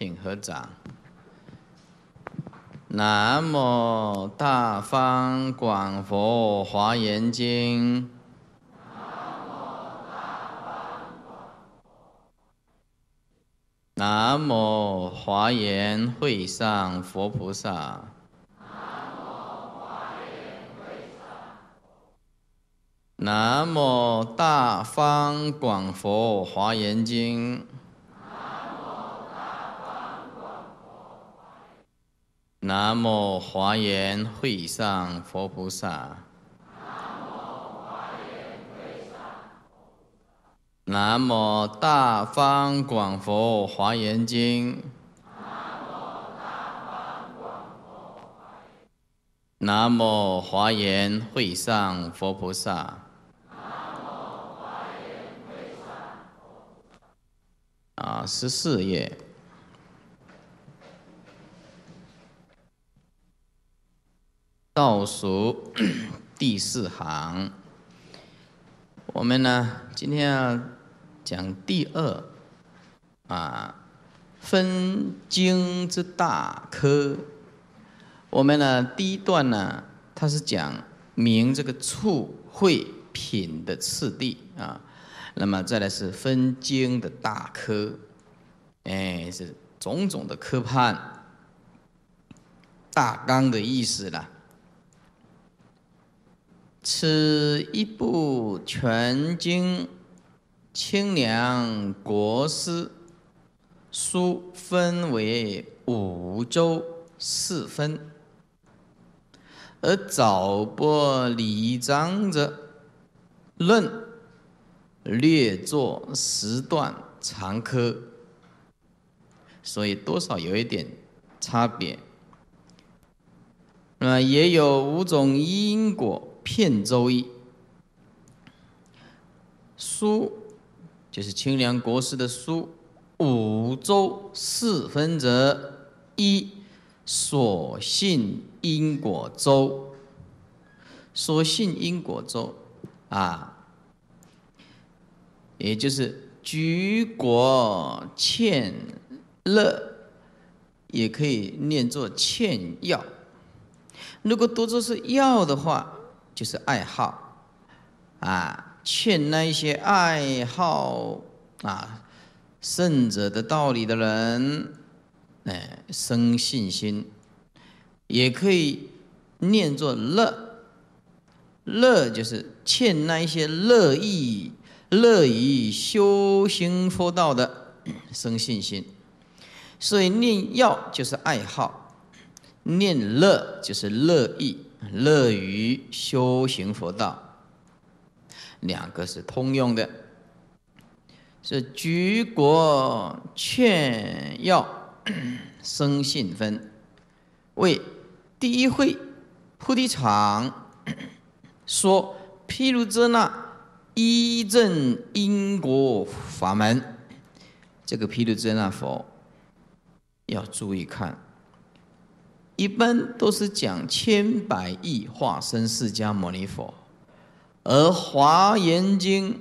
请合掌。南无大方广佛华严经。南无华严会上佛菩萨。南无华严会南无大方广佛华严经。南无华严会上佛菩萨，南无大方广佛华严经，南无华严会上佛菩萨，南无华严会上，啊，十四页。倒数第四行，我们呢今天要讲第二啊分经之大科。我们呢第一段呢它是讲明这个畜会品的次第啊，那么再来是分经的大科，哎是种种的科判大纲的意思了。此一部全经清凉国师书分为五州四分，而早播李章者论略作十段长科，所以多少有一点差别。那么也有五种因果。片州一苏就是清凉国师的苏，五州四分则一，所信因果周，所信因果周啊，也就是举国欠乐，也可以念作欠药，如果读作是药的话。就是爱好，啊，欠那一些爱好啊，圣者的道理的人，哎，生信心，也可以念作乐，乐就是欠那一些乐意，乐意修行佛道的生信心，所以念要就是爱好，念乐就是乐意。乐于修行佛道，两个是通用的，是举国劝要 生信分，为第一会菩提场 说毗卢遮那依正因果法门，这个毗卢遮那佛要注意看。一般都是讲千百亿化身释迦牟尼佛，而《华严经》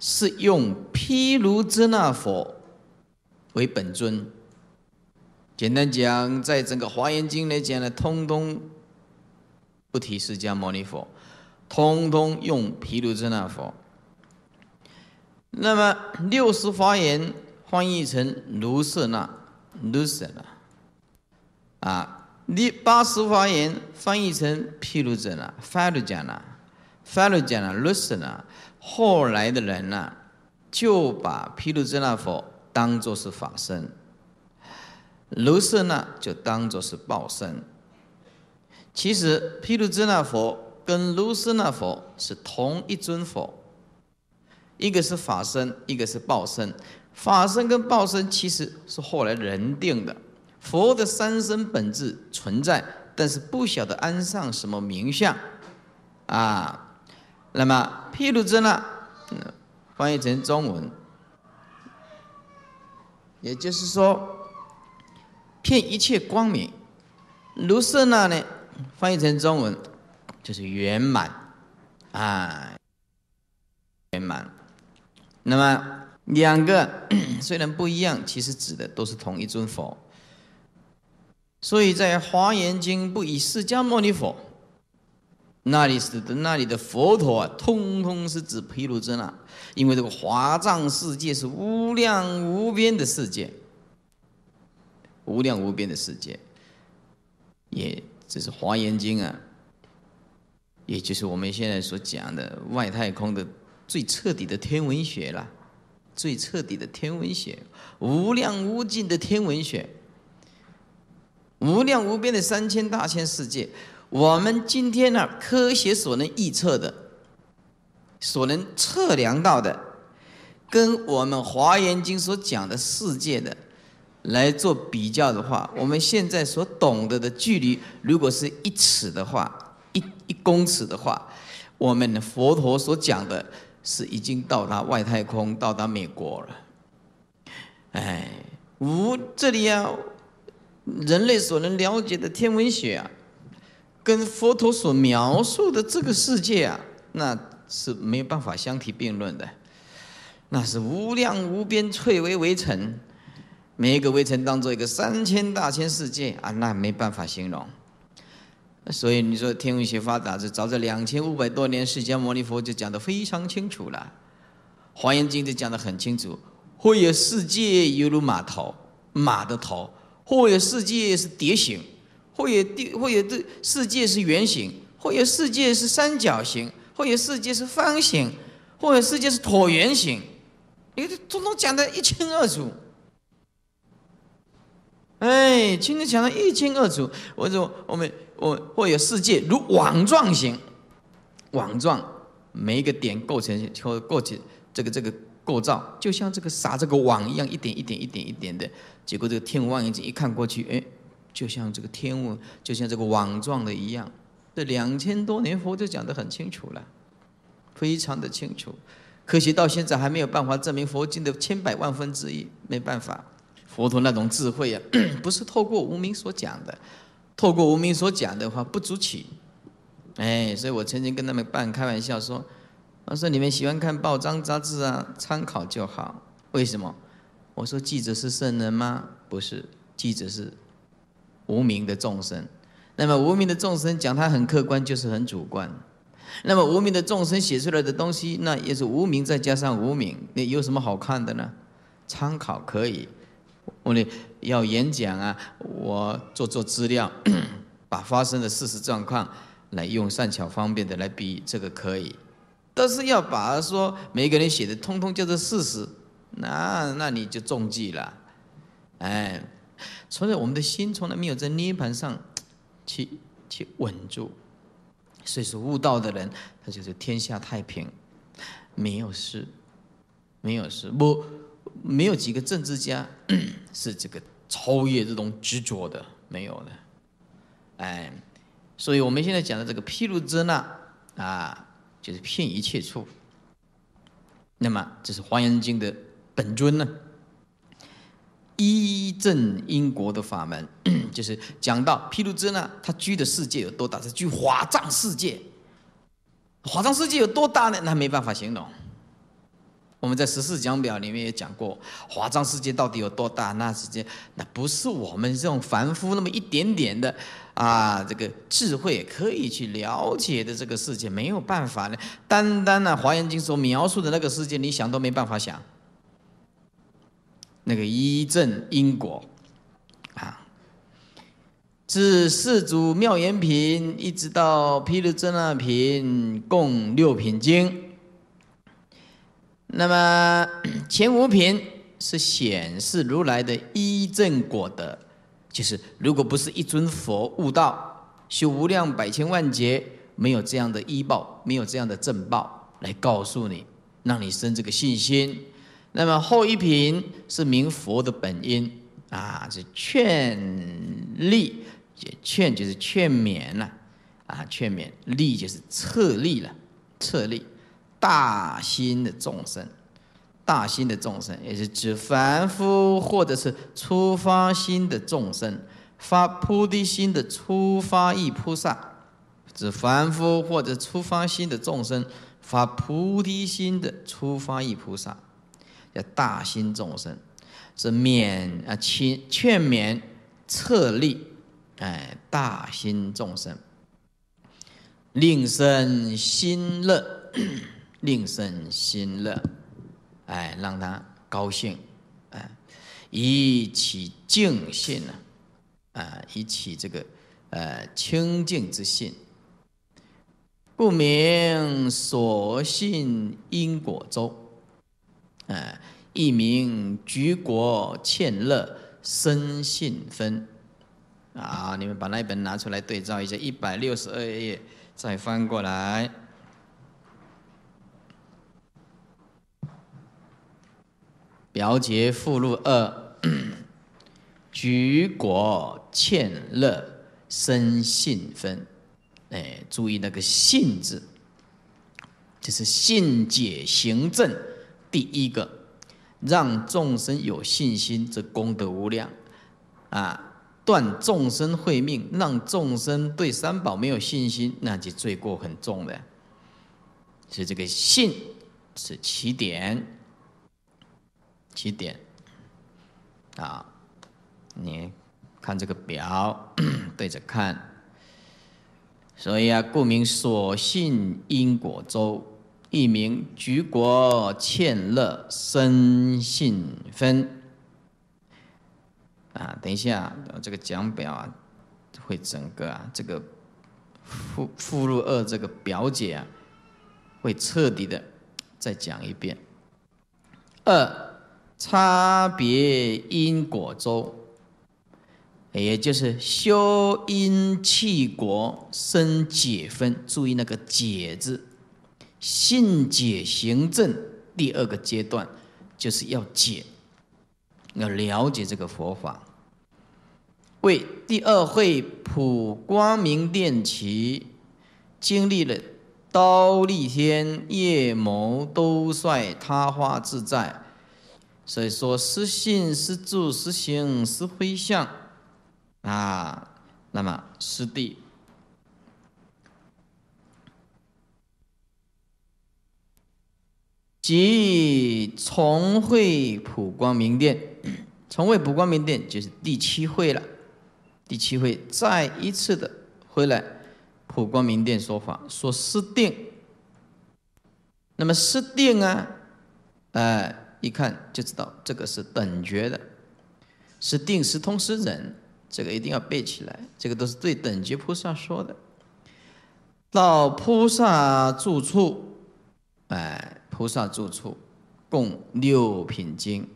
是用毗卢遮那佛为本尊。简单讲，在整个《华严经》来讲呢，通通不提释迦牟尼佛，通通用毗卢遮那佛。那么六十四华严翻译成卢舍那，卢舍那，啊。你把《四法言》翻译成“毗卢遮那”、“法鲁迦那”、“法鲁迦那卢舍那”，后来的人呢就把毗卢遮那佛当作是法身，卢舍那就当作是报身。其实，毗卢遮那佛跟卢舍那佛是同一尊佛，一个是法身，一个是报身。法身跟报身其实是后来人定的。佛的三身本质存在，但是不晓得安上什么名相，啊，那么譬如这呢，翻译成中文，也就是说，骗一切光明，如是那呢，翻译成中文就是圆满，啊，圆满。那么两个 虽然不一样，其实指的都是同一尊佛。所以在《华严经》不以释迦牟尼佛，那里是的，那里的佛陀啊，通通是指毗卢遮那，因为这个华藏世界是无量无边的世界，无量无边的世界，也这是《华严经》啊，也就是我们现在所讲的外太空的最彻底的天文学了，最彻底的天文学，无量无尽的天文学。无量无边的三千大千世界，我们今天呢科学所能预测的，所能测量到的，跟我们华严经所讲的世界的，来做比较的话，我们现在所懂得的距离，如果是一尺的话，一一公尺的话，我们佛陀所讲的是已经到达外太空，到达美国了。哎，无这里啊。人类所能了解的天文学啊，跟佛陀所描述的这个世界啊，那是没有办法相提并论的。那是无量无边、翠微微尘，每一个微尘当做一个三千大千世界啊，那没办法形容。所以你说天文学发达，这早在两千五百多年，释迦牟尼佛就讲的非常清楚了，《华严经》就讲的很清楚：会有世界犹如马头，马的头。或有世界是蝶形，或有地，或有这世界是圆形，或有世界是三角形，或有世界是方形，或有世界是椭圆形，哎，这通通讲的一清二楚。哎，今天讲的一清二楚。我说，我们我或有世界如网状形，网状每一个点构成或构成这个这个。构造就像这个撒这个网一样，一点一点、一点一点的。结果这个天文望远镜一看过去，哎，就像这个天文，就像这个网状的一样。这两千多年佛就讲得很清楚了，非常的清楚。可惜到现在还没有办法证明佛经的千百万分之一，没办法。佛陀那种智慧啊，不是透过无明所讲的，透过无明所讲的话不足取。哎，所以我曾经跟他们半开玩笑说。我说：“你们喜欢看报章杂志啊？参考就好。为什么？我说记者是圣人吗？不是，记者是无名的众生。那么无名的众生讲他很客观，就是很主观。那么无名的众生写出来的东西，那也是无名再加上无名，那有什么好看的呢？参考可以。我呢要演讲啊，我做做资料，把发生的事实状况来用善巧方便的来比，这个可以。”都是要把说每个人写的通通叫做事实，那那你就中计了，哎，所以我们的心从来没有在涅盘上去去稳住，所以说悟道的人他就是天下太平，没有事，没有事不没有几个政治家 是这个超越这种执着的没有的，哎，所以我们现在讲的这个毗卢遮那啊。就是骗一切处，那么这是《华严经》的本尊呢，依正因果的法门，就是讲到毗卢遮那，他居的世界有多大？他居华藏世界，华藏世界有多大呢？那没办法形容。我们在十四讲表里面也讲过，华藏世界到底有多大？那世界，那不是我们这种凡夫那么一点点的啊，这个智慧可以去了解的这个世界，没有办法的。单单呢，《华严经》所描述的那个世界，你想都没办法想。那个一正因果，啊，自世祖妙严品一直到毗卢遮那品，共六品经。那么前五品是显示如来的一正果的，就是如果不是一尊佛悟道修无量百千万劫，没有这样的医报，没有这样的正报来告诉你，让你生这个信心。那么后一品是明佛的本因啊，是劝力，劝就是劝勉了啊，劝勉力就是策力了，策力。大心的众生，大心的众生也是指凡夫或者是初发心的众生发菩提心的初发意菩萨，指凡夫或者初发心的众生发菩提心的初发意菩萨，叫大心众生，是免啊劝劝勉策立，哎，大心众生令身心乐。令身心乐，哎，让他高兴，哎，以起净信呢，啊，以起这个呃清净之信，故名所信因果周，哎，一名举国欠乐生信分，啊，你们把那本拿出来对照一下，一百六十二页，再翻过来。表解附录二，举国欠乐生信分，哎，注意那个“信”字，这是信解行证第一个，让众生有信心，则功德无量啊！断众生慧命，让众生对三宝没有信心，那就罪过很重了。是这个“信”是起点。几点？啊，你看这个表，对着看。所以啊，故名所信因果周，一名举国欠乐生信分。啊，等一下，这个讲表啊，会整个啊，这个附附录二这个表姐啊，会彻底的再讲一遍。二。差别因果周，也就是修因弃果生解分。注意那个“解”字，信解行证。第二个阶段就是要解，要了解这个佛法。为第二会普光明殿前，经历了刀立天、夜魔、都帅、他花自在。所以说，实信实住实行实回向啊，那么是地。即从会普光明殿，从会普光明殿就是第七会了。第七会再一次的回来普光明殿说法，说实定。那么实定啊，哎。一看就知道，这个是等觉的，是定时通时忍，这个一定要背起来。这个都是对等觉菩萨说的。到菩萨住处，哎，菩萨住处，共六品经，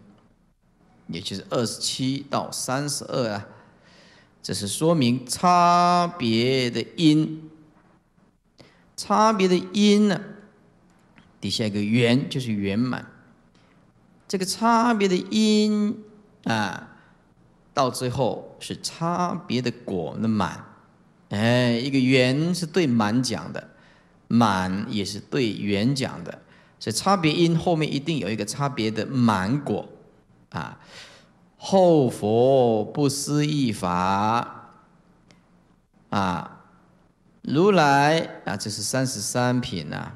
也就是二十七到三十二啊。这是说明差别的因，差别的因呢，底下一个圆就是圆满。这个差别的因，啊，到最后是差别的果的满，哎，一个圆是对满讲的，满也是对圆讲的，所以差别因后面一定有一个差别的满果，啊，后佛不思议法，啊，如来啊，这是三十三品呐，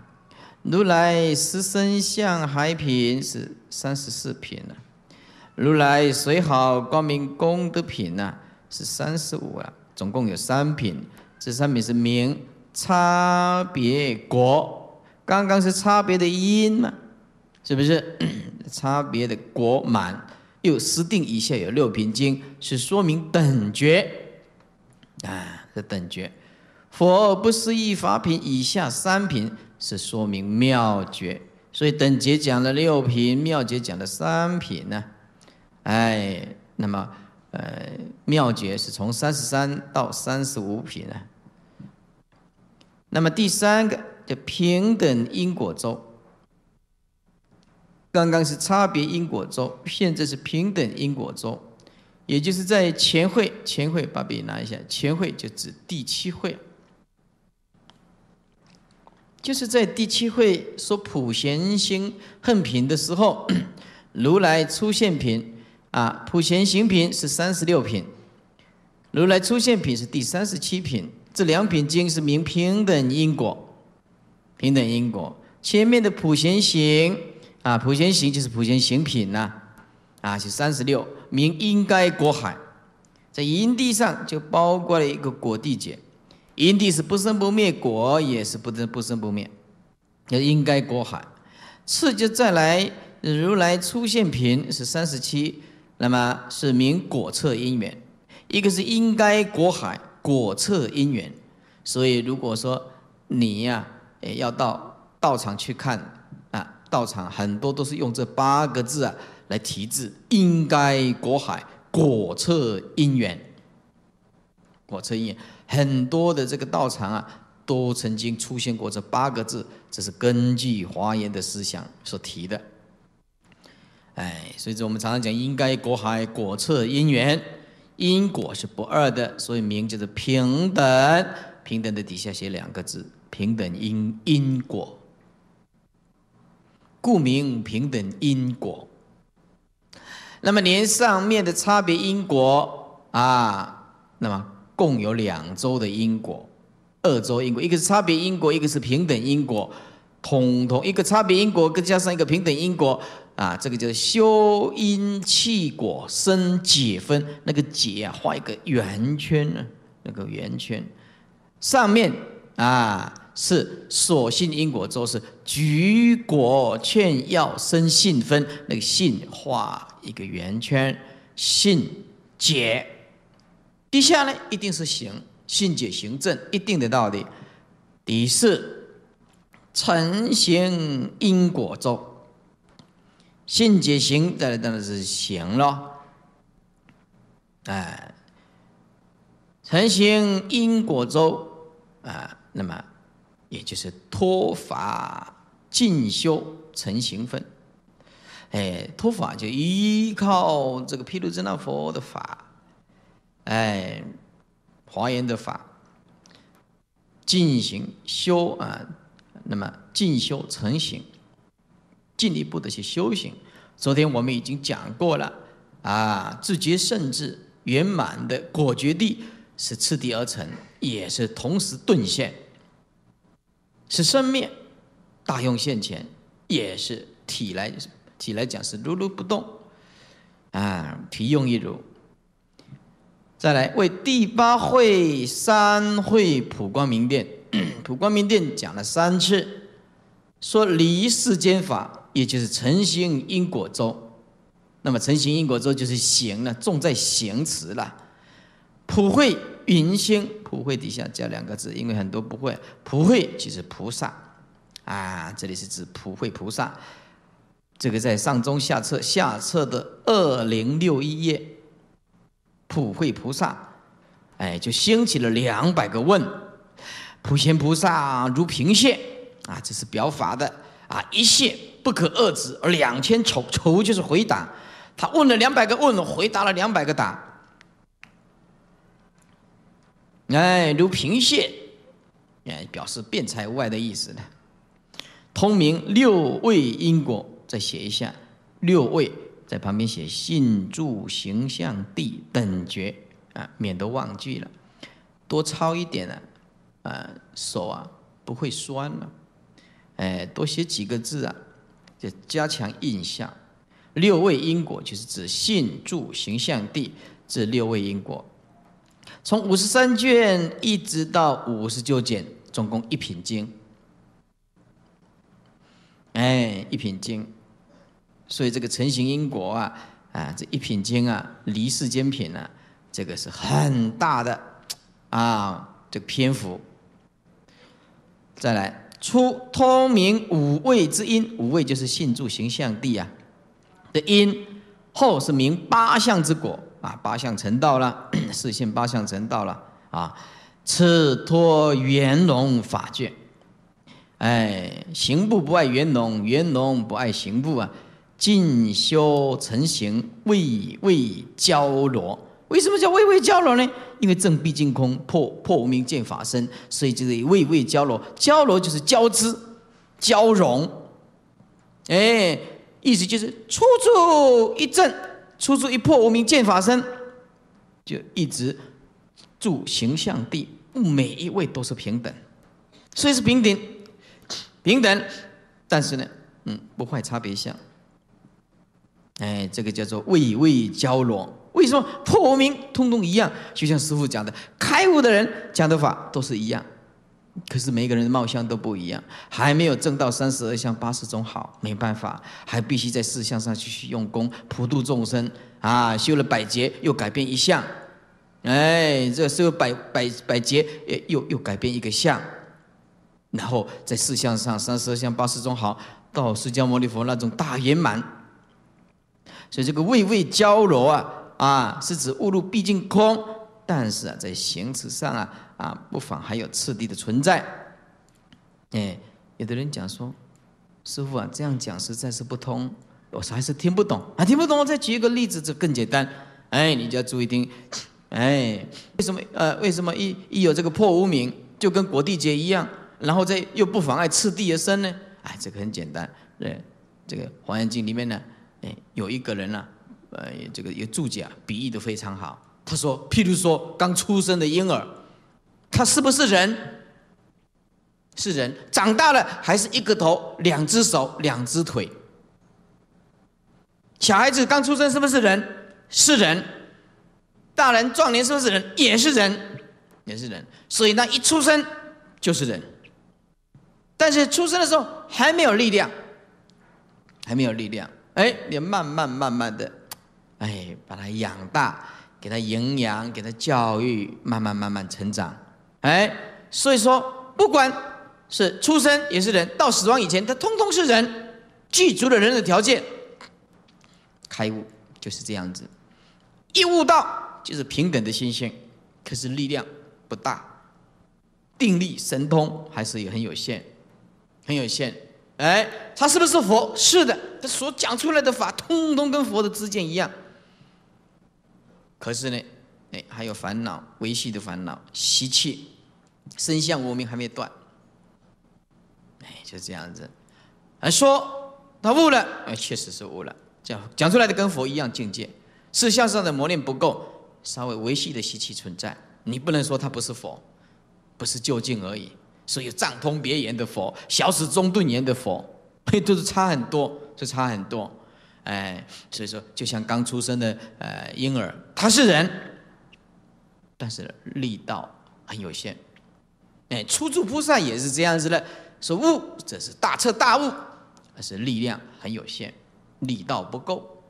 如来十身相海品是。三十四品了，如来随好光明功德品呢是三十五了，总共有三品。这三品是名差别国，刚刚是差别的因嘛，是不是？差别的国满又十定以下有六品经，是说明等觉啊，是等觉。佛不思议法品以下三品是说明妙觉。所以等节讲了六品，妙节讲了三品呢。哎，那么呃，妙节是从三十三到三十五品呢。那么第三个叫平等因果周。刚刚是差别因果周，现在是平等因果周，也就是在前会，前会把笔拿一下，前会就指第七会。就是在第七会说普贤行恨品的时候，如来出现品，啊，普贤行品是三十六品，如来出现品是第三十七品。这两品经是明平等因果，平等因果。前面的普贤行，啊，普贤行就是普贤行品呐，啊，是三十六明应该果海，在因地上就包括了一个果地界。因地是不生不灭，果也是不生不灭，也应该果海，次就再来如来出现品是三十七，那么是名果测因缘，一个是应该果海，果测因缘，所以如果说你呀，要到道场去看啊，道场很多都是用这八个字啊来题字，应该果海，果测因缘，果测因。很多的这个道场啊，都曾经出现过这八个字，这是根据华严的思想所提的。哎，所以说我们常常讲应该果海，果测因缘，因果是不二的，所以名叫是平等。平等的底下写两个字，平等因因果，故名平等因果。那么连上面的差别因果啊，那么。共有两周的因果，二周因果，一个是差别因果，一个是平等因果，统统一个差别因果，再加上一个平等因果，啊，这个叫修因气果生解分。那个解啊，画一个圆圈，呢、那个圆圈上面啊是所性因果周是举果劝要生信分，那个信画一个圆圈，信解。底下呢，一定是行信解行正，一定的道理。第四，成行因果周，信解行当然当然是行了。哎，成行因果周啊，那么也就是脱法进修成行分。哎，脱法就依靠这个毗卢遮那佛的法。哎，华严的法进行修啊，那么进修成行，进一步的去修行。昨天我们已经讲过了啊，自觉、甚至圆满的果觉地是次第而成，也是同时顿现，是生灭大用现前，也是体来体来讲是如如不动啊，体用一如。再来为第八会、三会普光明殿，普光明殿讲了三次，说离世间法，也就是成行因果周。那么成行因果周就是行了，重在行持了。普会云仙，普会底下加两个字，因为很多不会，普会就是菩萨，啊，这里是指普会菩萨，这个在上中下册下册的二零六一页。普惠菩萨，哎，就兴起了两百个问。普贤菩萨如平线，啊，这是表法的，啊，一线不可遏止，而两千愁愁就是回答。他问了两百个问，回答了两百个答。哎，如平线，哎，表示辩才无碍的意思呢。通明六位因果，再写一下六位。在旁边写信、住形象地等觉啊，免得忘记了。多抄一点呢，啊，手啊不会酸了。哎，多写几个字啊，就加强印象。六位因果就是指信、住形象地这六位因果，从五十三卷一直到五十九卷，总共一品经。哎，一品经。所以这个成型因果啊，啊，这一品经啊，离世间品呢，这个是很大的啊，这个篇幅。再来出通明五位之音，五位就是信住行相地啊的因，后是明八相之果啊，八相成道了，四性八相成道了啊，此托元龙法卷。哎，行部不爱元龙，元龙不爱行部啊。进修成形，位位交罗。为什么叫位位交罗呢？因为正毕竟空，破破无明见法身，所以就是位位交罗。交罗就是交织、交融。哎，意思就是处处一正，处处一破无明见法身，就一直住形象地，每一位都是平等。虽是平等，平等，但是呢，嗯，不坏差别相。哎，这个叫做位位交融。为什么破无明，通通一样？就像师傅讲的，开悟的人讲的法都是一样。可是每个人的貌相都不一样，还没有证到三十二相八十种好，没办法，还必须在四相上继续用功，普度众生啊！修了百劫又改变一相，哎，这修百百百劫又又又改变一个相，然后在四相上三十二相八十种好，到释迦牟尼佛那种大圆满。所以这个位位交融啊啊，是指物入毕竟空，但是啊，在行持上啊啊，不妨还有次第的存在。哎，有的人讲说，师傅啊，这样讲实在是不通，我还是听不懂啊，听不懂。我再举一个例子，这更简单。哎，你就要注意听。哎，为什么呃为什么一一有这个破无名，就跟国地界一样，然后再又不妨碍次第而生呢？哎，这个很简单。哎，这个《华严经》里面呢。有一个人呢，呃，这个个注解，啊，比喻的非常好。他说，譬如说，刚出生的婴儿，他是不是人？是人。长大了还是一个头，两只手，两只腿。小孩子刚出生是不是人？是人。大人壮年是不是人？也是人，也是人。所以，那一出生就是人。但是出生的时候还没有力量，还没有力量。哎，你慢慢慢慢的，哎，把它养大，给它营养，给它教育，慢慢慢慢成长。哎，所以说，不管是出生也是人，到死亡以前，他通通是人，具足了人的条件。开悟就是这样子，一悟到就是平等的心性，可是力量不大，定力、神通还是也很有限，很有限。哎，他是不是佛？是的，他所讲出来的法，通通跟佛的知见一样。可是呢，哎，还有烦恼维系的烦恼习气，身相无明还没断。哎，就这样子。还说他悟了，哎，确实是悟了，讲讲出来的跟佛一样境界，是向上的磨练不够，稍微维系的习气存在，你不能说他不是佛，不是就近而已。所以，障通别人的佛，小始中顿言的佛，都是差很多，就差很多。哎，所以说，就像刚出生的呃婴儿，他是人，但是力道很有限。哎，初住菩萨也是这样子的，说悟，这是大彻大悟，但是力量很有限，力道不够，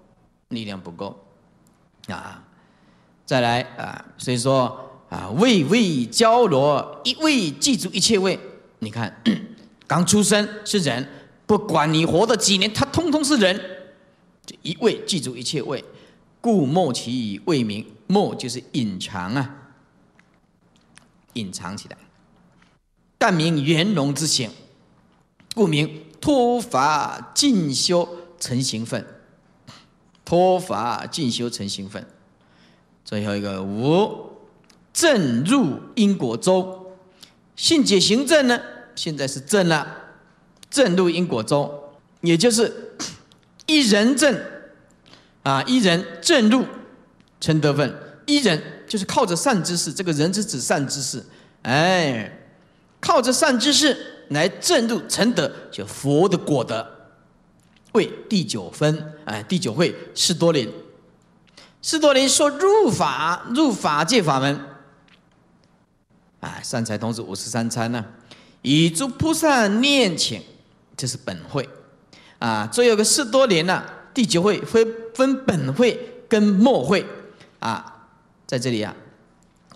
力量不够啊。再来啊，所以说。啊，位位交罗，一位记住一切位。你看，刚出生是人，不管你活到几年，他通通是人。这一位记住一切位，故莫其以未名。莫就是隐藏啊，隐藏起来。但名圆融之性，故名脱法进修成行分。脱法进修成行分。最后一个无。正入因果中，信解行正呢？现在是正了，正入因果中，也就是一人正啊，一人正入成德分，一人就是靠着善知识，这个人之子善知识，哎，靠着善知识来正入成德，就佛的果德，会第九分，哎，第九会是多林，士多林说入法，入法界法门。啊，善财童子五十三餐呢，以诸菩萨念请，这是本会，啊，这有个十多年了。第九会分分本会跟末会，啊，在这里啊，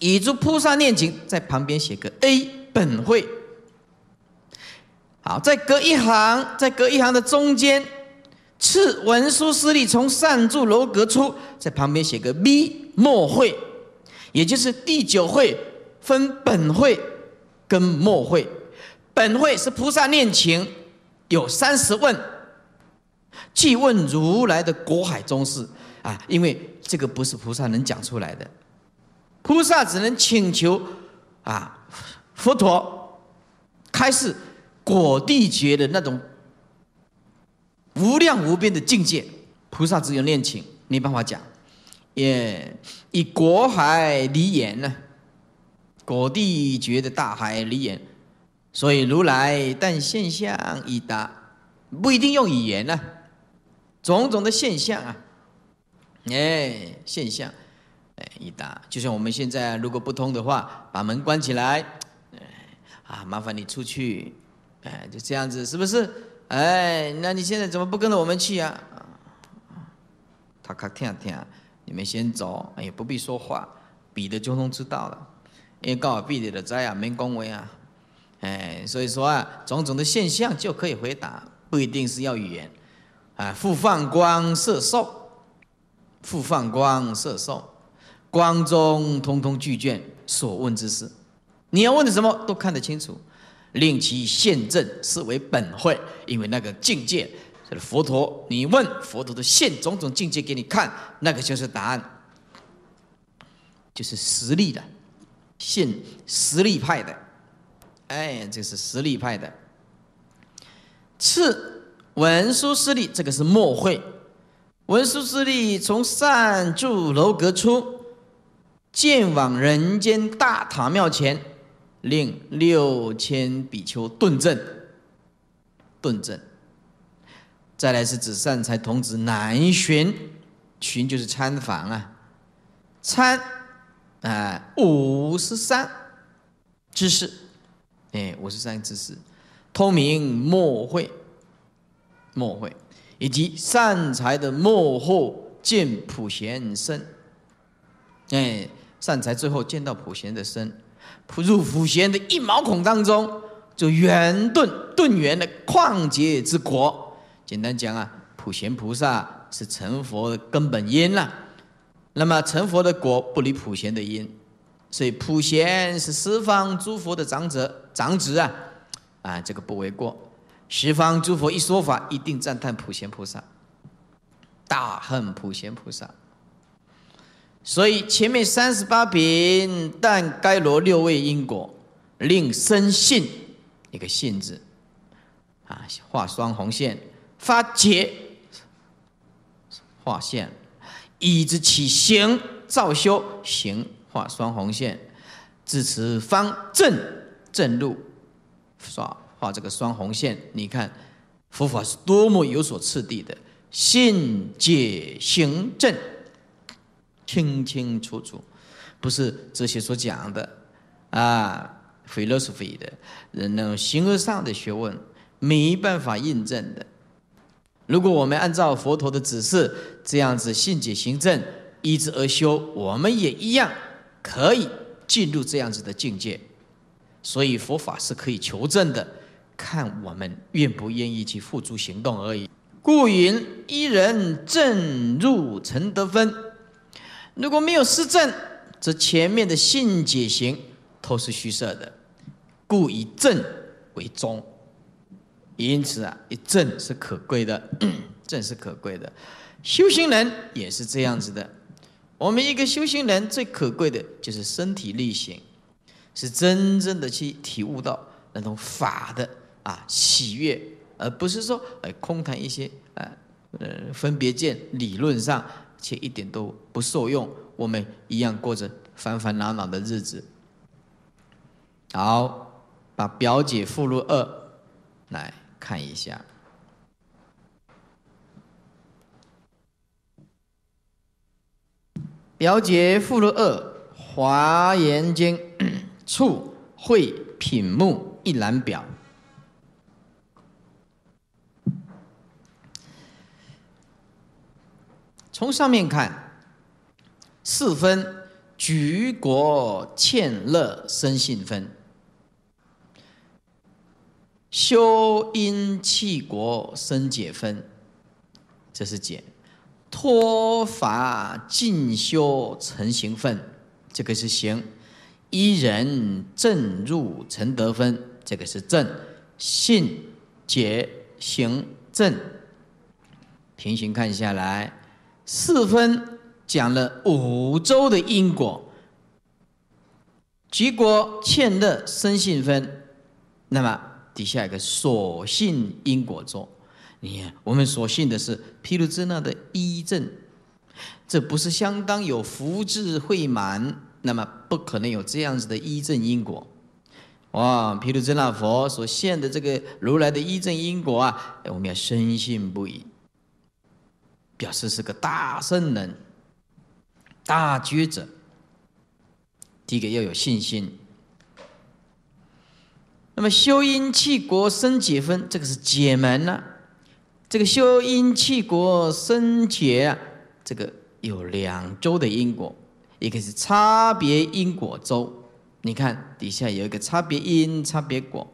以诸菩萨念请在旁边写个 A 本会，好，在隔一行，在隔一行的中间，次文殊师利从上柱楼阁出，在旁边写个 B 末会，也就是第九会。分本会跟末会，本会是菩萨念情，有三十问，即问如来的果海中事啊，因为这个不是菩萨能讲出来的，菩萨只能请求啊佛陀开示果地觉的那种无量无边的境界，菩萨只有念情没办法讲，也以果海离言呢。果地觉得大海离远，所以如来但现象一达，不一定用语言呢。种种的现象啊，哎，现象，哎，一达。就像我们现在如果不通的话，把门关起来，哎，啊，麻烦你出去，哎，就这样子，是不是？哎，那你现在怎么不跟着我们去啊？他看听听，你们先走，哎，不必说话，彼得就通知道了。因为刚好避得的灾啊，没恭维啊，哎，所以说啊，种种的现象就可以回答，不一定是要语言啊。复放光色受，复放光色受，光中通通具见所问之事。你要问的什么都看得清楚，令其现证视为本会，因为那个境界，就是佛陀。你问佛陀的现种种境界给你看，那个就是答案，就是实力的。信实力派的，哎，这是实力派的。次文殊师利，这个是墨会。文殊师利从善住楼阁出，剑往人间大堂庙前，令六千比丘顿阵。顿阵。再来是指善财童子南巡，巡就是参访啊，参。哎，五十三知识，哎，五十三知识，通明莫会，莫会，以及善财的莫后见普贤身，哎，善财最后见到普贤的身，扑入普贤的一毛孔当中，就圆顿顿圆的旷劫之国。简单讲啊，普贤菩萨是成佛的根本因了。那么成佛的果不离普贤的因，所以普贤是十方诸佛的长者、长子啊，啊，这个不为过。十方诸佛一说法，一定赞叹普贤菩萨，大恨普贤菩萨。所以前面三十八品，但该罗六位因果，令生信一个信字，啊，画双红线，发觉，画线。以之起行，照修行画双红线，至此方正正路，刷，画这个双红线，你看佛法是多么有所次第的，信解行正，清清楚楚，不是这些所讲的啊，philosophy 的，那种形而上的学问，没办法印证的。如果我们按照佛陀的指示，这样子信解行证依之而修，我们也一样可以进入这样子的境界。所以佛法是可以求证的，看我们愿不愿意去付诸行动而已。故云一人正入成得分。如果没有施正，则前面的信解行都是虚设的，故以正为宗。因此啊，一正是可贵的，正是可贵的。修行人也是这样子的。我们一个修行人最可贵的就是身体力行，是真正的去体悟到那种法的啊喜悦，而不是说哎空谈一些哎呃分别见，理论上却一点都不受用，我们一样过着烦烦恼恼的日子。好，把表姐附录二来。看一下，表姐附录二《华严经》处 会品目一览表。从上面看，四分局国欠乐生信分。修因弃果生解分，这是解；脱法进修成行分，这个是行；依人正入成得分，这个是正；信解行正，平行看下来，四分讲了五周的因果，结果欠的生信分，那么。底下一个所信因果中，你看，我们所信的是毗卢遮那的一正，这不是相当有福智慧满，那么不可能有这样子的一正因果。哇，毗卢遮那佛所现的这个如来的一正因果啊，我们要深信不疑，表示是个大圣人、大觉者。第一个要有信心。那么修因弃果生解分，这个是解门了。这个修因弃果生解，这个有两周的因果，一个是差别因果周。你看底下有一个差别因差别果，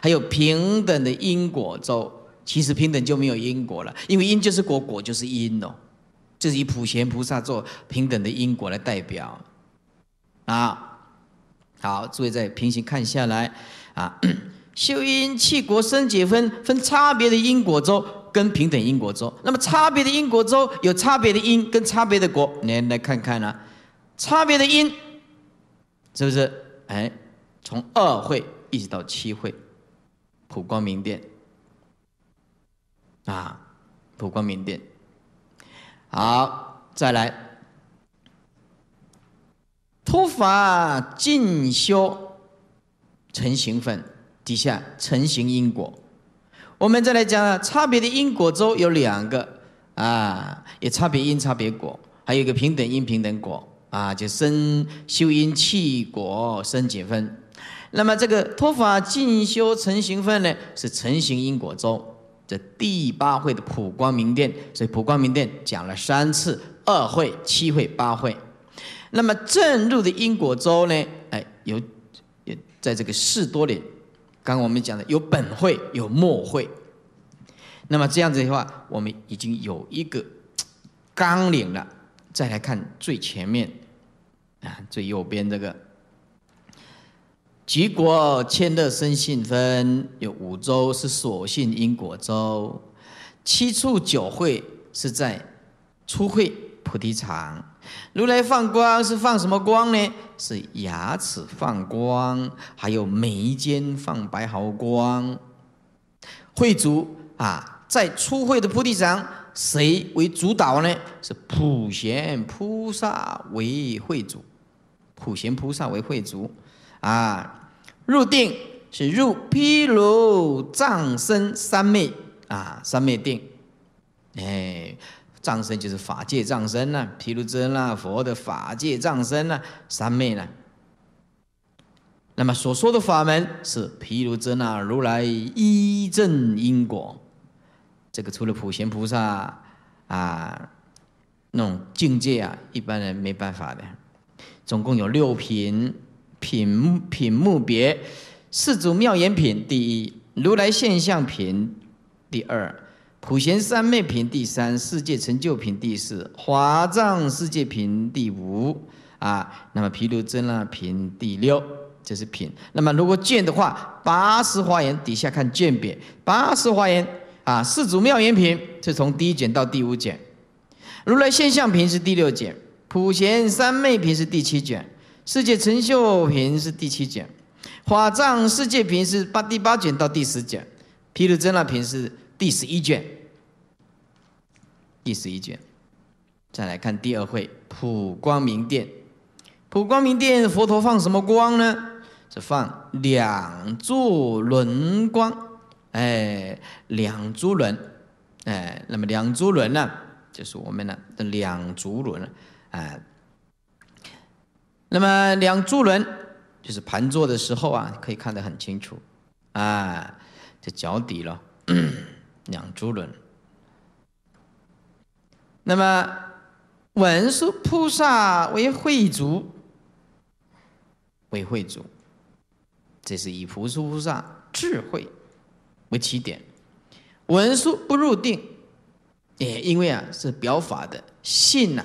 还有平等的因果周。其实平等就没有因果了，因为因就是果，果就是因哦。这是以普贤菩萨做平等的因果来代表。啊，好，诸位再平行看下来。啊，修因弃果，生解分分差别的因果州跟平等因果州。那么差别的因果州有差别的因跟差别的果，你来看看呢，差别的因，是不是？哎，从二会一直到七会，普光明殿，啊，普光明殿。好，再来，突发进修。成型分底下成型因果，我们再来讲啊，差别的因果洲有两个啊，也差别因差别果，还有一个平等因平等果啊，就生修因气果生解分。那么这个脱法进修成型分呢，是成型因果周，这第八会的普光明殿，所以普光明殿讲了三次，二会、七会、八会。那么正入的因果周呢，哎有。在这个士多里，刚刚我们讲的有本会、有末会，那么这样子的话，我们已经有一个纲领了。再来看最前面啊，最右边这个，吉国千乐生信分有五州是所信因果州，七处九会是在初会菩提场。如来放光是放什么光呢？是牙齿放光，还有眉间放白毫光。慧主啊，在初会的菩提上，谁为主导呢？是普贤菩萨为慧主，普贤菩萨为慧主。啊，入定是入毗卢藏身三昧啊，三昧定，哎。藏身就是法界藏身呐，毗卢遮那佛的法界藏身呐，三昧呐。那么所说的法门是毗卢遮那如来一正因果，这个除了普贤菩萨啊那种境界啊，一般人没办法的。总共有六品品品目别，四祖妙言品第一，如来现象品第二。普贤三昧品第三，世界成就品第四，华藏世界品第五，啊，那么毗卢遮那品第六，这是品。那么如果卷的话，八十华严底下看卷别，八十华严，啊，四祖妙严品是从第一卷到第五卷，如来现象品是第六卷，普贤三昧品是第七卷，世界成就品是第七卷，华藏世界品是八第八卷到第十卷，毗卢遮那品是。第十一卷，第十一卷，再来看第二会普光明殿，普光明殿佛陀放什么光呢？是放两柱轮光，哎，两柱轮，哎，那么两柱轮呢，就是我们的两足轮，哎，那么两珠轮就是盘坐的时候啊，可以看得很清楚，啊，这脚底了。两足轮。那么文殊菩萨为慧足，为慧足。这是以菩萨菩萨智慧为起点。文殊不入定，也因为啊是表法的性呢，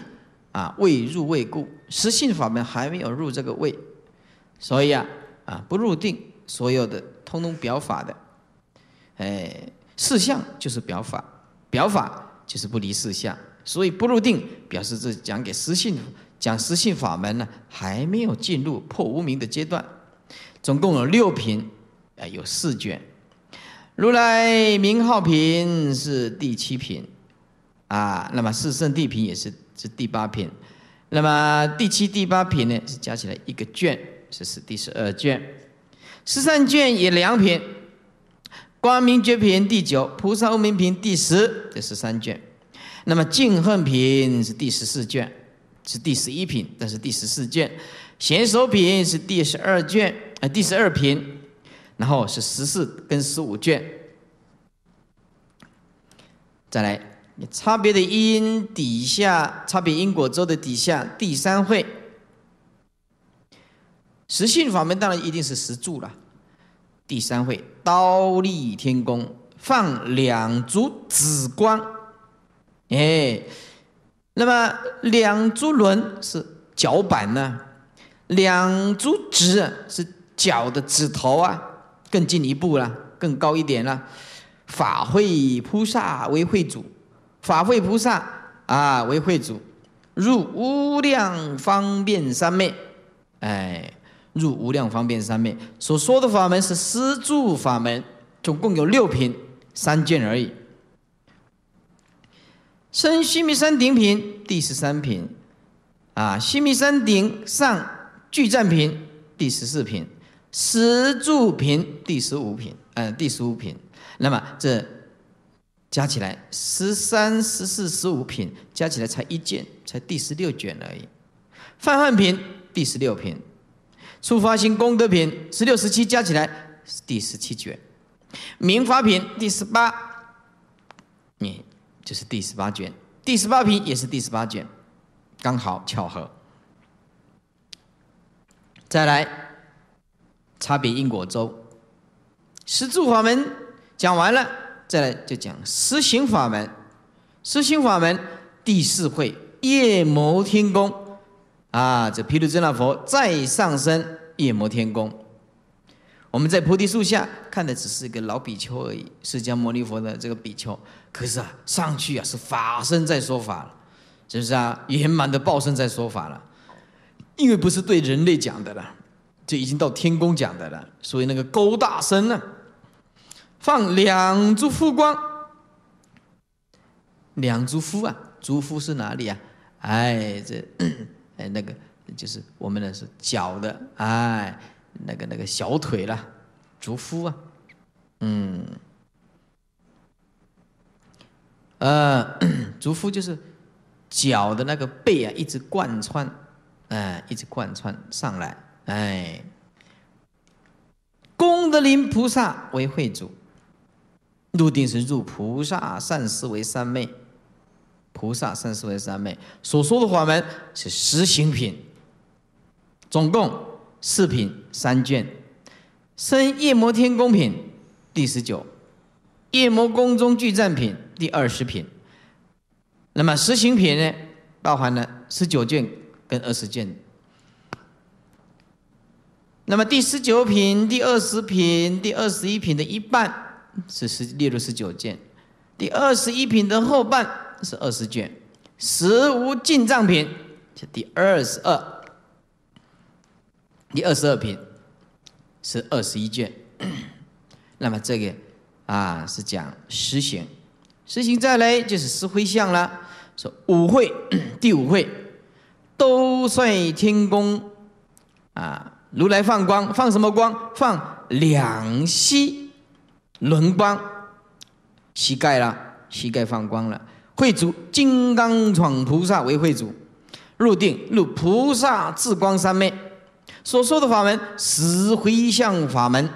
啊未入未故，实性法门还没有入这个位，所以啊啊不入定，所有的通通表法的，哎。四相就是表法，表法就是不离四相，所以不入定，表示这讲给实性，讲实性法门呢，还没有进入破无明的阶段。总共有六品，哎，有四卷。如来名号品是第七品，啊，那么四圣谛品也是是第八品，那么第七、第八品呢是加起来一个卷，这是第十二卷，十三卷也两品。光明绝品第九，菩萨无明品第十，这是三卷。那么净恨品是第十四卷，是第十一品，但是第十四卷，显手品是第十二卷啊，第十二品，然后是十四跟十五卷。再来，差别的因底下，差别因果周的底下第三会，实性法门当然一定是实住了，第三会。刀立天宫，放两足紫光，哎，那么两足轮是脚板呢，两足趾是脚的趾头啊，更进一步了，更高一点了。法会菩萨为会主，法会菩萨啊为会主，入无量方便三昧，哎。入无量方便三昧所说的法门是施助法门，总共有六品三卷而已。生须弥山顶品第十三品，啊，须弥山顶上聚占品第十四品，施住品第十五品，嗯，第十五品，那么这加起来十三、十四、十五品加起来才一件，才第十六卷而已。泛泛品第十六品。触发性功德品十六十七加起来是第十七卷，民法品第十八，你就是第十八卷，第十八品也是第十八卷，刚好巧合。再来差别因果周，十住法门讲完了，再来就讲十行法门，十行法门第四会夜谋天宫。啊，这毗卢遮那佛再上升夜摩天宫，我们在菩提树下看的只是一个老比丘而已，释迦牟尼佛的这个比丘。可是啊，上去啊是法身在说法了，是不是啊？圆满的报身在说法了，因为不是对人类讲的了，就已经到天宫讲的了。所以那个勾大身呢，放两足富光，两足夫啊，足夫是哪里啊？哎，这。哎，那个就是我们的是脚的，哎，那个那个小腿啦，足肤啊，嗯，呃，足肤就是脚的那个背啊，一直贯穿，哎，一直贯穿上来，哎，功德林菩萨为会主，入定是入菩萨善思为三昧。菩萨三十位三昧所说的法门是十行品，总共四品三卷，《生夜摩天宫品》第十九，《夜摩宫中聚战品》第二十品。那么十行品呢，包含了十九卷跟二十卷。那么第十九品、第二十品、第二十一品的一半是十列入十九卷，第二十一品的后半。是二十卷，十无进藏品，是第二十二，第二十二品是二十一卷。那么这个啊是讲实行，实行再来就是十灰相了。说五会，第五会都率天宫，啊如来放光，放什么光？放两膝轮光，膝盖了，膝盖放光了。慧主金刚闯菩萨为慧主，入定入菩萨智光三昧，所说的法门《十回向法门》，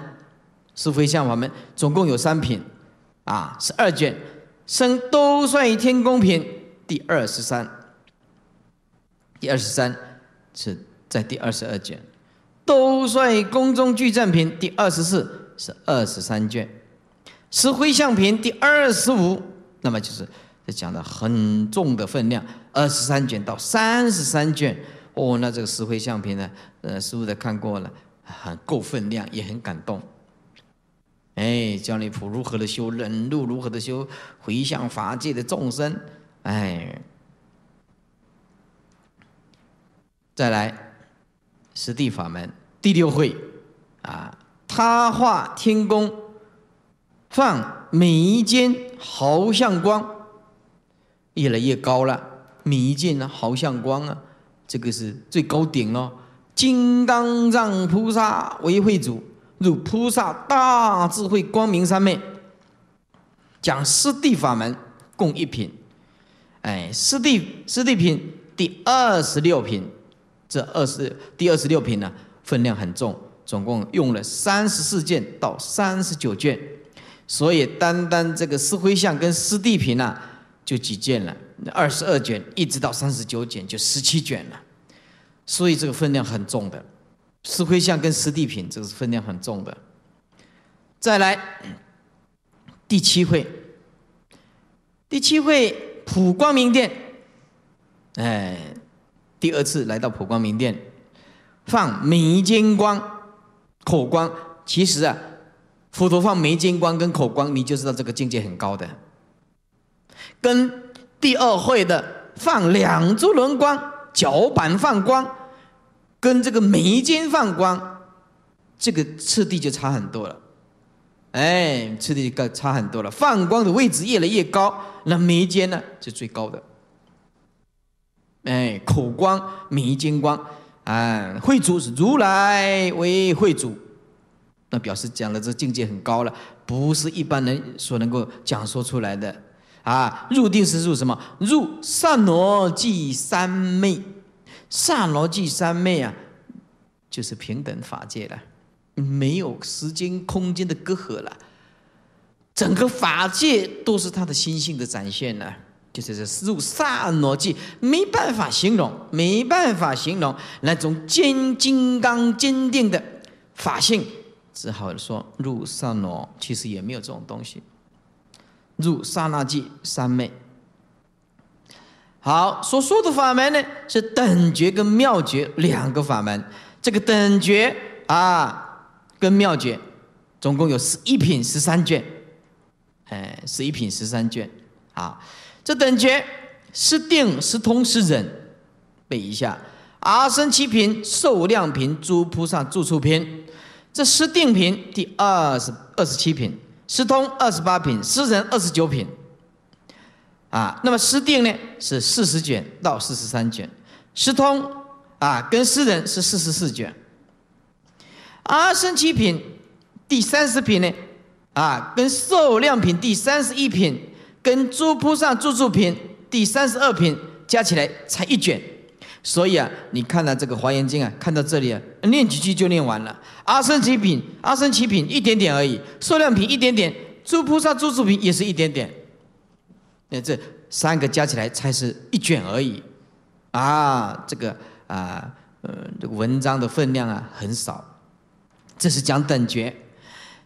十回向法门总共有三品，啊是二卷，生兜率天宫品第二十三，第二十三是在第二十二卷，兜率宫中聚正品第二十四是二十三卷，十回向品第二十五，那么就是。这讲的很重的分量，二十三卷到三十三卷，哦，那这个《石灰相片呢，呃，师傅在看过了，很够分量，也很感动。哎，教你普如何的修忍辱，如何的修回向法界的众生。哎，再来十地法门第六会啊，他化天宫放眉间毫相光。越来越高了，弥建啊，豪像光啊，这个是最高顶喽。金刚藏菩萨为会主，入菩萨大智慧光明三昧，讲师地法门共一品。哎，师地师地品第二十六品，这二十第二十六品呢分量很重，总共用了三十四卷到三十九卷，所以单单这个师灰像跟师地品呢。就几卷了，那二十二卷一直到三十九卷就十七卷了，所以这个分量很重的。石灰像跟石地品这是分量很重的。再来第七会，第七会普光明殿，哎，第二次来到普光明殿，放眉间光、口光，其实啊，佛头放眉间光跟口光，你就知道这个境界很高的。跟第二会的放两足轮光、脚板放光，跟这个眉间放光，这个次第就差很多了。哎，次第个差很多了，放光的位置越来越高，那眉间呢就最高的。哎，口光、眉间光，啊，会主是如来为会主，那表示讲的这境界很高了，不是一般人所能够讲说出来的。啊，入定是入什么？入萨罗季三昧，萨罗季三昧啊，就是平等法界了，没有时间空间的隔阂了，整个法界都是他的心性的展现呢。就是这入萨罗季，没办法形容，没办法形容那种坚金刚坚定的法性，只好说入萨罗，其实也没有这种东西。入刹那记三昧。好，所说的法门呢，是等觉跟妙觉两个法门。这个等觉啊，跟妙觉，总共有十一品十三卷。哎，十一品十三卷啊，这等觉是定、是通、是忍，背一下。阿僧七品受量品诸菩萨住处品，这十定品第二十二十七品。师通二十八品，师人二十九品，啊，那么师定呢是四十卷到四十三卷，师通啊跟师人是四十四卷，阿僧七品第三十品呢，啊跟受量品第三十一品，跟诸菩萨住住品第三十二品加起来才一卷。所以啊，你看到这个《华严经》啊，看到这里啊，念几句就念完了。阿僧祇品、阿僧祇品一点点而已，数量品一点点，诸菩萨诸数品也是一点点，那这三个加起来才是一卷而已，啊，这个啊，呃，这个文章的分量啊很少。这是讲等觉，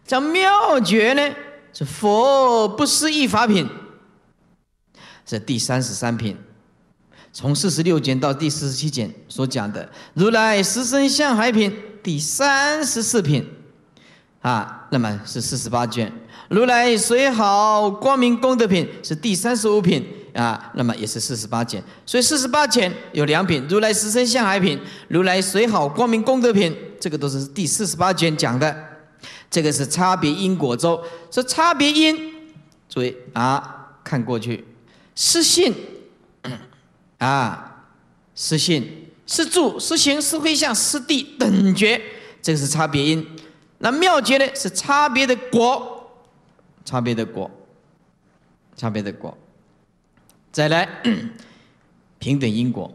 讲妙觉呢，是佛不思议法品，是第三十三品。从四十六卷到第四十七卷所讲的如来十身相海品第三十四品，啊，那么是四十八卷；如来随好光明功德品是第三十五品，啊，那么也是四十八卷。所以四十八卷有两品：如来十身相海品、如来随好光明功德品，这个都是第四十八卷讲的。这个是差别因果周，是差别因。注意啊，看过去，失信。啊，实性、是住、实行是会向实地等觉，这个是差别因。那妙觉呢？是差别的果，差别的果，差别的果。再来 平等因果，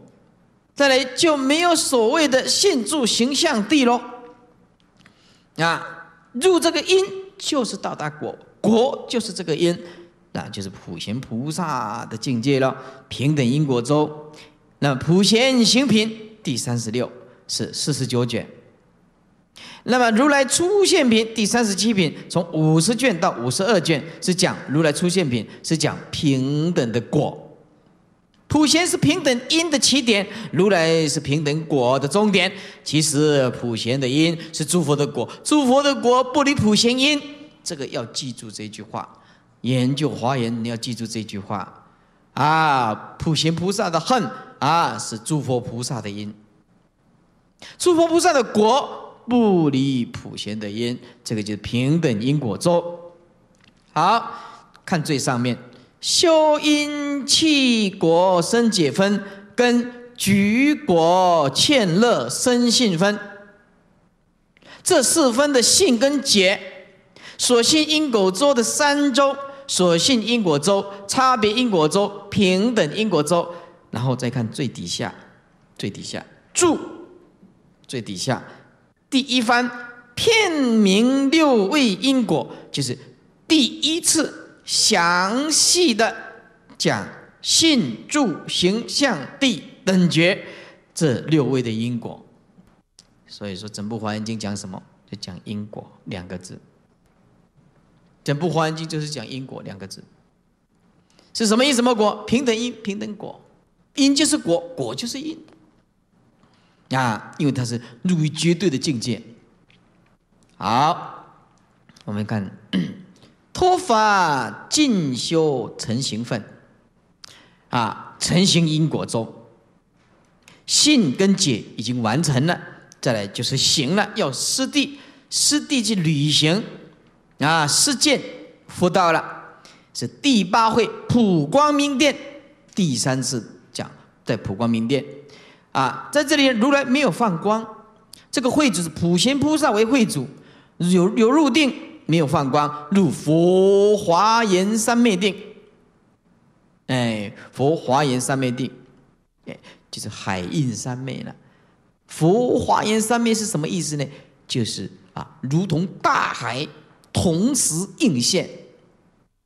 再来就没有所谓的现住、形象地喽。啊，入这个因就是到达果，果就是这个因。那就是普贤菩萨的境界了，平等因果洲。那普贤行品第三十六是四十九卷。那么如来出现品第三十七品，从五十卷到五十二卷是讲如来出现品，是讲平等的果。普贤是平等因的起点，如来是平等果的终点。其实普贤的因是诸佛的果，诸佛的果不离普贤因，这个要记住这句话。研究华严，你要记住这句话，啊，普贤菩萨的恨啊，是诸佛菩萨的因；诸佛菩萨的果不离普贤的因，这个就是平等因果周。好看最上面，修因弃果生解分，跟举果欠乐生性分，这四分的性跟解，所幸因果周的三周。所信因果周，差别因果周，平等因果周，然后再看最底下，最底下住，最底下第一番片名六位因果，就是第一次详细的讲性住形象地等觉这六位的因果。所以说，整部华严经讲什么？就讲因果两个字。讲不环境就是讲因果两个字，是什么因什么果？平等因平等果，因就是果，果就是因。啊，因为它是入于绝对的境界。好，我们看，脱法进修成行分，啊，成行因果中，信跟解已经完成了，再来就是行了，要实地实地去履行。啊，时件佛到了，是第八会普光明殿第三次讲，在普光明殿，啊，在这里如来没有放光，这个会主是普贤菩萨为会主，有有入定没有放光，入佛华严三昧定，哎，佛华严三昧定，哎，就是海印三昧了。佛华严三昧是什么意思呢？就是啊，如同大海。同时应现，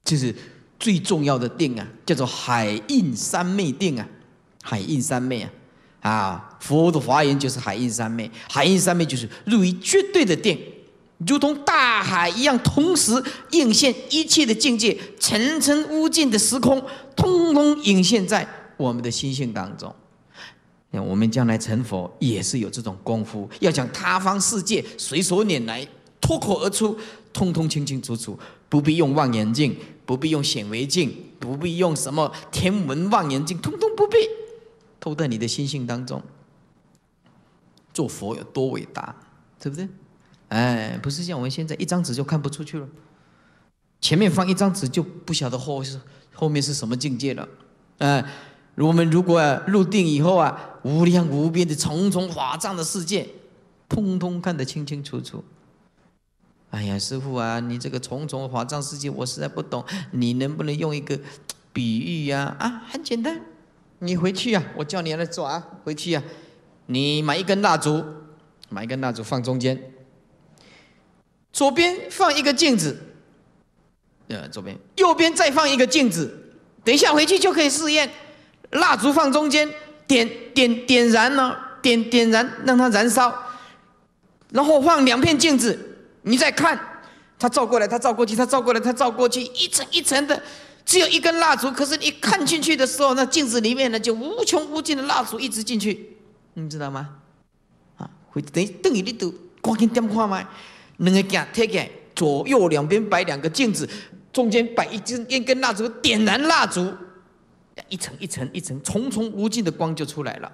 就是最重要的定啊，叫做海印三昧定啊，海印三昧啊，啊，佛的法言就是海印三昧，海印三昧就是入于绝对的定，如同大海一样，同时应现一切的境界，层层无尽的时空，通通映现在我们的心性当中。那我们将来成佛也是有这种功夫，要将他方世界随手拈来，脱口而出。通通清清楚楚，不必用望远镜，不必用显微镜，不必用什么天文望远镜，通通不必。都在你的心性当中，做佛有多伟大，对不对？哎，不是像我们现在一张纸就看不出去了，前面放一张纸就不晓得后是后面是什么境界了。哎，我们如果入定以后啊，无量无边的重重法藏的世界，通通看得清清楚楚。哎呀，师傅啊，你这个重重华章世界我实在不懂，你能不能用一个比喻呀？啊，很简单，你回去呀，我叫你来做啊。回去呀，你买一根蜡烛，买一根蜡烛放中间，左边放一个镜子，呃，左边，右边再放一个镜子，等一下回去就可以试验。蜡烛放中间，点点点燃呢，点点燃让它燃烧，然后放两片镜子。你再看，它照过来，它照过去，它照过来，它照过去，一层一层的，只有一根蜡烛。可是你看进去的时候，那镜子里面呢，就无穷无尽的蜡烛一直进去，你知道吗？啊，会等于等于你都光点看嘛，两个镜贴起来，左右两边摆两个镜子，中间摆一根一根蜡烛，点燃蜡烛，一层一层一层，重重无尽的光就出来了。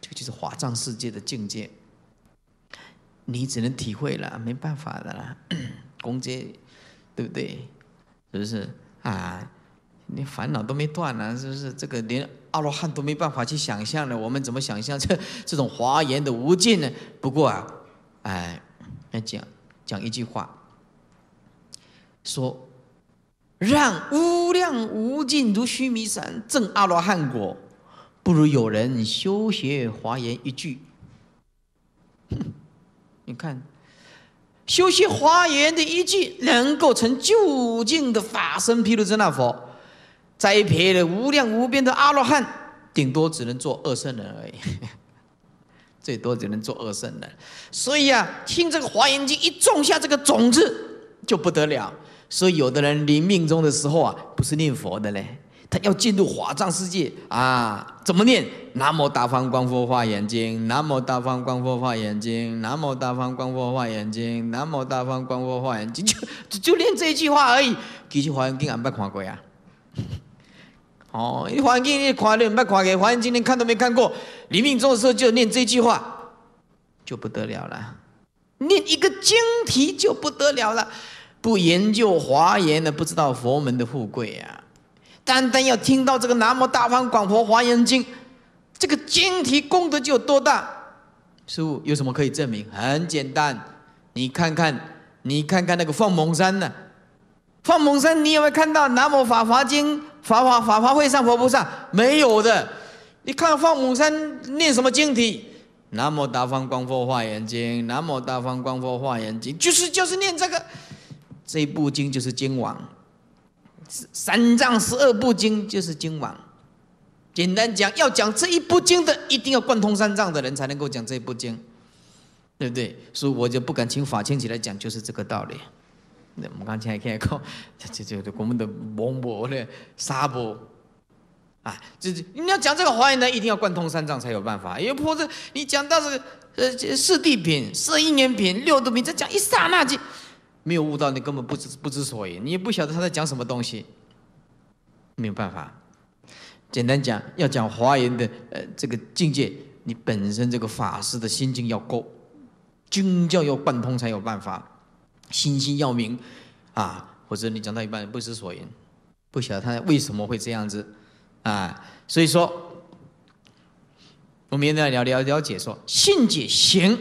这个就是华藏世界的境界。你只能体会了，没办法的啦，攻 击，对不对？是不是啊？你烦恼都没断呢，是不是？这个连阿罗汉都没办法去想象的，我们怎么想象这 这种华严的无尽呢？不过啊，哎，要讲讲一句话，说，让无量无尽如须弥山证阿罗汉果，不如有人修学华严一句。你看，修习华严的依据，能够成究竟的法身毗卢遮那佛，栽培了无量无边的阿罗汉，顶多只能做二圣人而已，最多只能做二圣人。所以呀，听这个《华严经》一种下这个种子就不得了。所以有的人临命终的时候啊，不是念佛的嘞。他要进入华藏世界啊？怎么念？南无大方光佛化眼睛，南无大方光佛化眼睛，南无大方光佛化眼睛，南无大方光佛化眼睛，就就念这一句话而已。其实华严经俺不看过呀，哦，华严经你看了，你没看过，华严经连看都没看过。李命忠的时候就念这句话，就不得了了，念一个经题就不得了了。不研究华严的，不知道佛门的富贵呀。单单要听到这个《南无大方广佛华严经》，这个经题功德就有多大？师傅有什么可以证明？很简单，你看看，你看看那个凤蒙山呢？凤蒙山，你有没有看到《南无法华经》？法华法华会上佛菩萨没有的。你看凤蒙山念什么经题？《南无大方广佛华严经》，《南无大方广佛华严经》，就是就是念这个，这部经就是经王。三藏十二部经就是经王，简单讲，要讲这一部经的，一定要贯通三藏的人才能够讲这一部经，对不对？所以我就不敢请法清起来讲，就是这个道理。那我们刚才也看过，这这我们的王博呢，沙婆。啊，这这你要讲这个华严呢，一定要贯通三藏才有办法，因为婆子，你讲到这个呃四地品、四阴缘品、六度品，这讲一刹那就。没有悟到，你根本不知不知所以，你也不晓得他在讲什么东西，没有办法。简单讲，要讲华严的呃这个境界，你本身这个法师的心境要够，经教要贯通才有办法，心性要明啊，或者你讲到一半不知所云，不晓得他为什么会这样子啊。所以说，我们现在聊聊了解说信解行，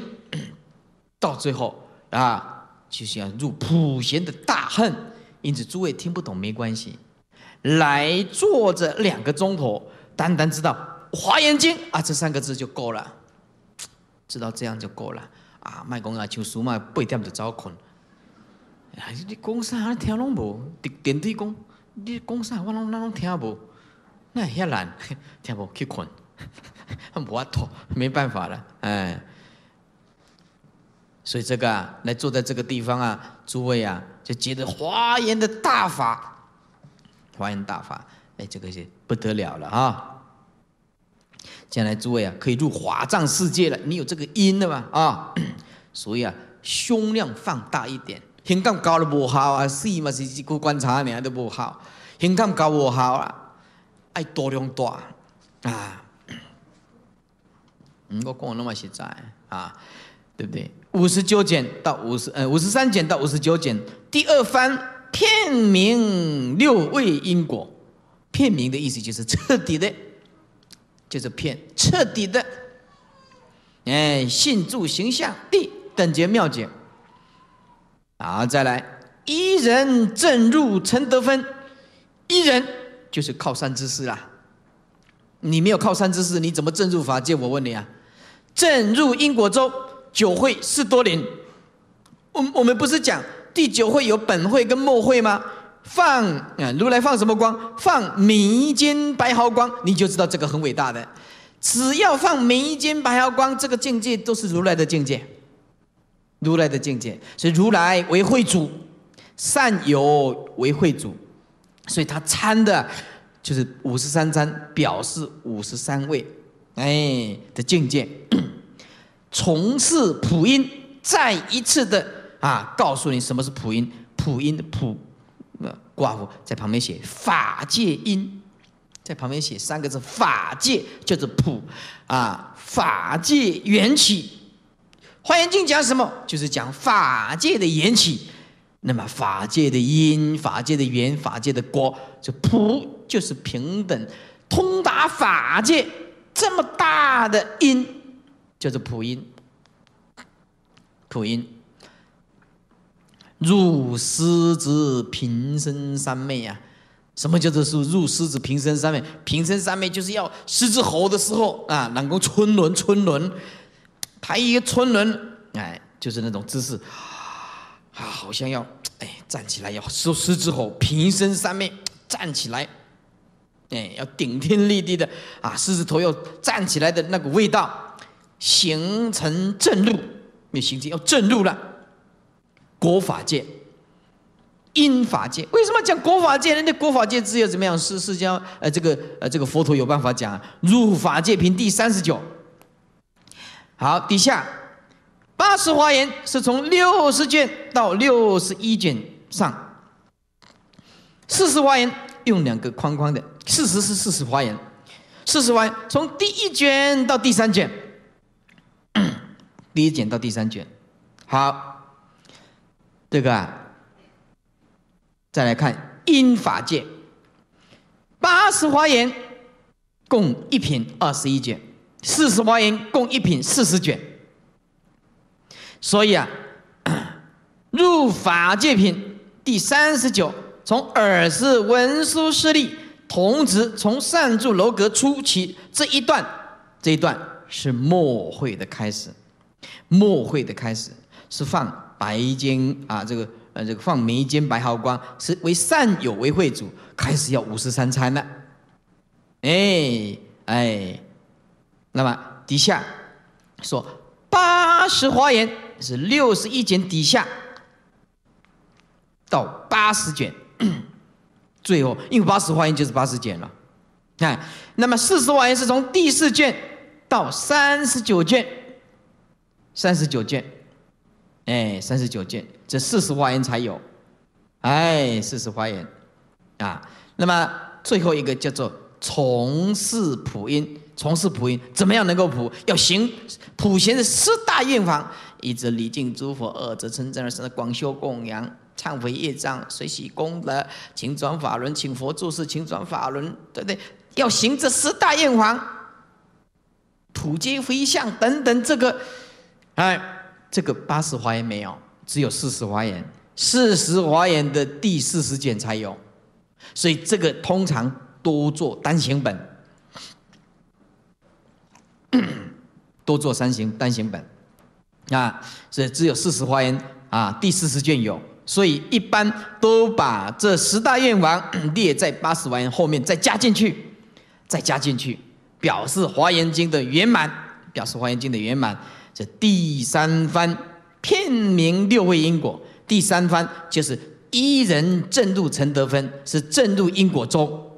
到最后啊。就是要入普贤的大恨，因此诸位听不懂没关系。来坐着两个钟头，单单知道《华严经》啊这三个字就够了，知道这样就够了啊。麦公啊，求书嘛，背点就早困。哎，你讲啥，听拢无？直电梯讲，你讲啥，我拢那拢听无？那遐难，听无去困，法度，没办法了，哎。所以这个啊，来坐在这个地方啊，诸位啊，就觉得华严的大法，华严大法，哎，这个是不得了了啊！将来诸位啊，可以入华藏世界了。你有这个因了嘛啊？所以啊，胸量放大一点，胸杠高了不好啊，四嘛是去观察你啊，都不好。胸杠高不好啊，爱多量大啊！我讲那么实在啊，对不对？五十九减到五十，呃，五十三减到五十九减，第二番片名六位因果。片名的意思就是彻底的，就是片彻底的，哎，信住形象地等觉妙解。好，再来，一人正入成德分，一人就是靠山之师啊。你没有靠山之师，你怎么正入法界？我问你啊，正入因果中。九会是多林，我我们不是讲第九会有本会跟末会吗？放啊，如来放什么光？放眉间白毫光，你就知道这个很伟大的。只要放眉间白毫光，这个境界都是如来的境界，如来的境界。所以如来为会主，善有为会主，所以他参的就是五十三参，表示五十三位，哎的境界。从事普音再一次的啊，告诉你什么是普音。普音的普，呃，挂妇在旁边写法界音，在旁边写三个字法界，叫做普啊。法界缘起，《华严经》讲什么？就是讲法界的缘起。那么法界的因、法界的缘、法界的果，这普就是平等，通达法界这么大的因。就是普音，普音，入狮子平身三昧呀！什么叫做是入狮子平身三昧？平身三昧就是要狮子吼的时候啊，能够春轮春轮，他一个春轮，哎，就是那种姿势啊，好像要哎站起来要狮子吼，平身三昧站起来，哎，要顶天立地的啊，狮子头要站起来的那个味道。形成正路，没形成要正路了。国法界、因法界，为什么讲国法界？人的国法界只有怎么样？是是叫呃，这个呃，这个佛陀有办法讲入法界品第三十九。好，底下八十华严是从六十卷到六十一卷上，四十华严用两个框框的，四十是四十华严，四十华园从第一卷到第三卷。第一卷到第三卷，好，这个啊，再来看英法界，八十华严共一品二十一卷，四十华严共一品四十卷。所以啊，入法界品第三十九，从尔时文殊师利同子从善住楼阁初期这一段，这一段是末会的开始。末会的开始是放白金啊，这个呃，这个放眉间白毫光，是为善友为会主开始要五十三餐了。哎哎，那么底下说八十花园是六十一卷底下到八十卷，最后因为八十花园就是八十卷了。哎，那么四十花严是从第四卷到三十九卷。三十九件，哎，三十九件，这四十花园才有，哎，四十花园，啊，那么最后一个叫做从事普音，从事普音，怎么样能够普？要行普贤的四大愿房，一者礼敬诸佛，二者称赞二圣，广修供养，忏悔业障，随喜功德，请转法轮，请佛住世，请转法轮，对不对？要行这四大愿王，普皆回向等等这个。哎，这个八十华严没有，只有四十华严。四十华严的第四十卷才有，所以这个通常多做单行本，多做三行单行本。啊，这只有四十华严啊，第四十卷有，所以一般都把这十大愿王 列在八十愿后面，再加进去，再加进去，表示华严经的圆满，表示华严经的圆满。这第三番片名六位因果，第三番就是一人正入成得分，是正入因果中。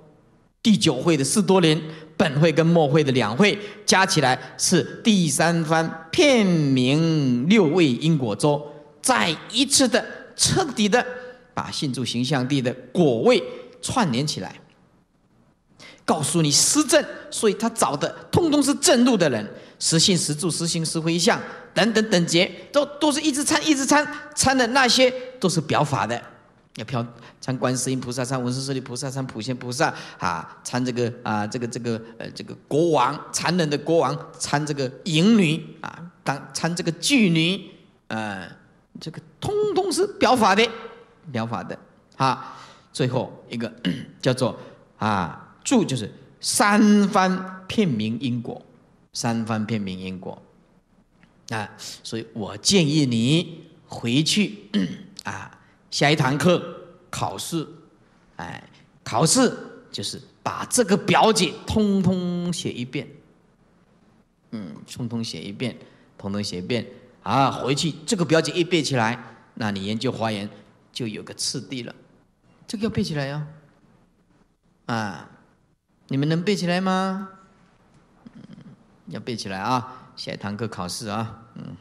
第九会的四多林，本会跟末会的两会加起来是第三番片名六位因果中，再一次的彻底的把信住形象地的果位串联起来，告诉你施政，所以他找的通通是正路的人。实性实住实行实回向等等等节，都都是一直参一直参参的那些，都是表法的。要飘参观世音菩萨，参文殊师利菩萨，参普贤菩萨，啊，参这个啊这个这个呃这个国王，残忍的国王，参这个淫女啊，当参这个妓女，嗯，这个通通是表法的，表法的，啊，最后一个叫做啊住，就是三番片明因果。三番片明因果，啊，所以我建议你回去 啊，下一堂课考试，哎，考试就是把这个表姐通通写一遍，嗯，通通写一遍，通通写一遍，啊，回去这个表姐一背起来，那你研究华严就有个次第了，这个要背起来哟，啊，你们能背起来吗？要背起来啊！下一堂课考试啊，嗯，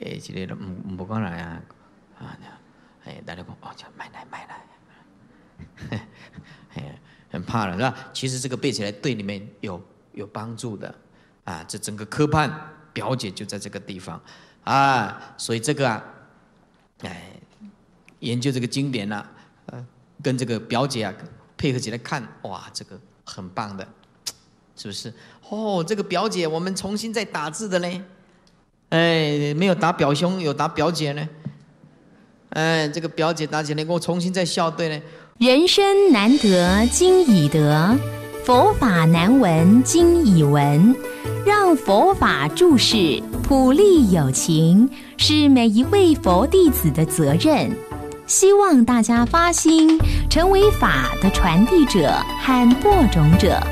哎，这个不不关我呀，啊，哎大家讲哦，叫买来买来，很 很怕了是吧？其实这个背起来对你们有有帮助的啊！这整个科判表姐就在这个地方啊，所以这个啊，哎，研究这个经典呢，呃，跟这个表姐啊配合起来看，哇，这个很棒的。是不是？哦，这个表姐，我们重新再打字的嘞。哎，没有打表兄，有打表姐呢。哎，这个表姐打起来，给我重新再校对呢。人生难得今已得，佛法难闻今已闻。让佛法注释普利有情，是每一位佛弟子的责任。希望大家发心，成为法的传递者和播种者。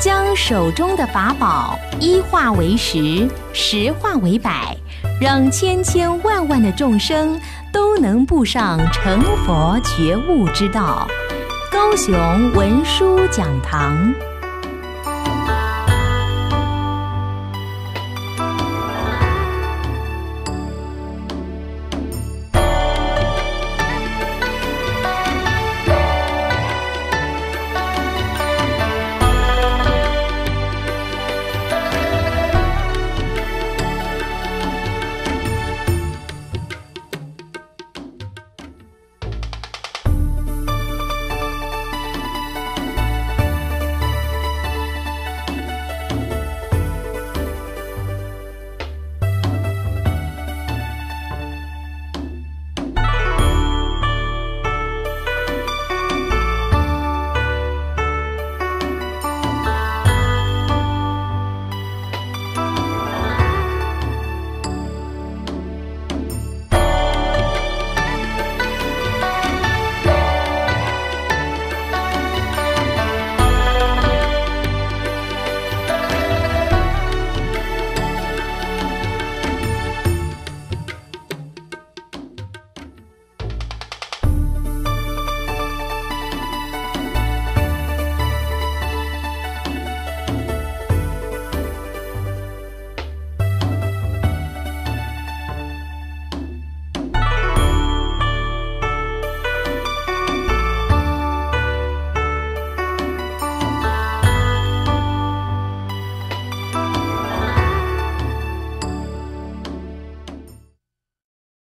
将手中的法宝一化为十，十化为百，让千千万万的众生都能步上成佛觉悟之道。高雄文殊讲堂。